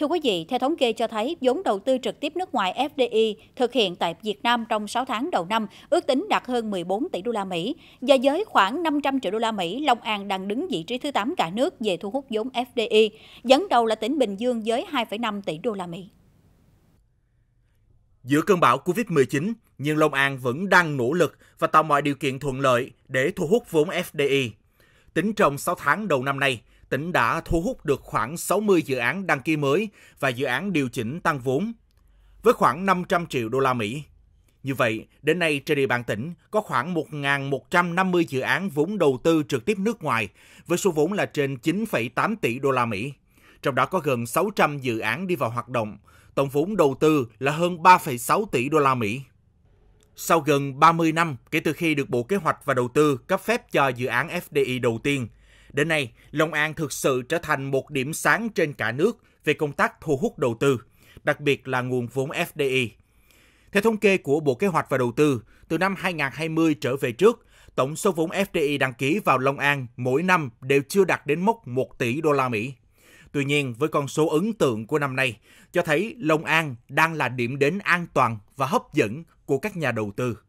Thưa quý vị, theo thống kê cho thấy, vốn đầu tư trực tiếp nước ngoài FDI thực hiện tại Việt Nam trong 6 tháng đầu năm ước tính đạt hơn 14 tỷ đô la Mỹ và với khoảng 500 triệu đô la Mỹ, Long An đang đứng vị trí thứ 8 cả nước về thu hút vốn FDI, dẫn đầu là tỉnh Bình Dương với 2,5 tỷ đô la Mỹ. Giữa cơn bão Covid-19, nhưng Long An vẫn đang nỗ lực và tạo mọi điều kiện thuận lợi để thu hút vốn FDI. Tính trong 6 tháng đầu năm nay, tỉnh đã thu hút được khoảng 60 dự án đăng ký mới và dự án điều chỉnh tăng vốn với khoảng 500 triệu đô la Mỹ. Như vậy, đến nay trên địa bàn tỉnh có khoảng 1.150 dự án vốn đầu tư trực tiếp nước ngoài với số vốn là trên 9,8 tỷ đô la Mỹ. Trong đó có gần 600 dự án đi vào hoạt động, tổng vốn đầu tư là hơn 3,6 tỷ đô la Mỹ. Sau gần 30 năm kể từ khi được Bộ Kế hoạch và Đầu tư cấp phép cho dự án FDI đầu tiên, Đến nay, Long An thực sự trở thành một điểm sáng trên cả nước về công tác thu hút đầu tư, đặc biệt là nguồn vốn FDI. Theo thống kê của Bộ Kế hoạch và Đầu tư, từ năm 2020 trở về trước, tổng số vốn FDI đăng ký vào Long An mỗi năm đều chưa đạt đến mốc 1 tỷ đô la Mỹ. Tuy nhiên, với con số ấn tượng của năm nay, cho thấy Long An đang là điểm đến an toàn và hấp dẫn của các nhà đầu tư.